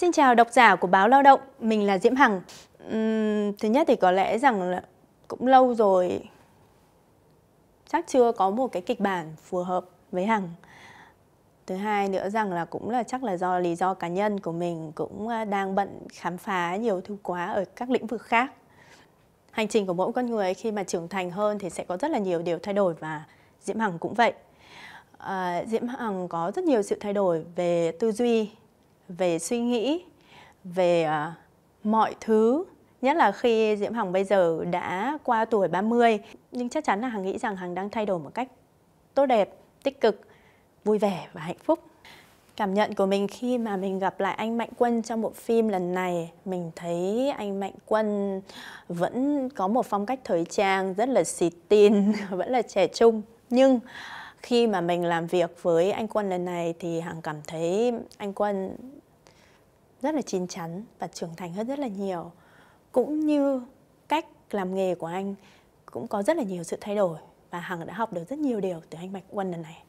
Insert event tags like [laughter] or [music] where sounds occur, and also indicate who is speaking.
Speaker 1: Xin chào độc giả của báo Lao động, mình là Diễm Hằng. Uhm, thứ nhất thì có lẽ rằng là cũng lâu rồi chắc chưa có một cái kịch bản phù hợp với Hằng. Thứ hai nữa rằng là cũng là chắc là do lý do cá nhân của mình cũng à, đang bận khám phá nhiều thứ quá ở các lĩnh vực khác. Hành trình của mỗi con người khi mà trưởng thành hơn thì sẽ có rất là nhiều điều thay đổi và Diễm Hằng cũng vậy. À, Diễm Hằng có rất nhiều sự thay đổi về tư duy, về suy nghĩ về à, mọi thứ nhất là khi Diễm Hằng bây giờ đã qua tuổi 30 nhưng chắc chắn là Hằng nghĩ rằng Hằng đang thay đổi một cách tốt đẹp, tích cực, vui vẻ và hạnh phúc. Cảm nhận của mình khi mà mình gặp lại anh Mạnh Quân trong một phim lần này, mình thấy anh Mạnh Quân vẫn có một phong cách thời trang rất là xịt tin, [laughs] vẫn là trẻ trung. Nhưng khi mà mình làm việc với anh Quân lần này thì Hằng cảm thấy anh Quân rất là chín chắn và trưởng thành hơn rất là nhiều cũng như cách làm nghề của anh cũng có rất là nhiều sự thay đổi và hằng đã học được rất nhiều điều từ anh bạch quân lần này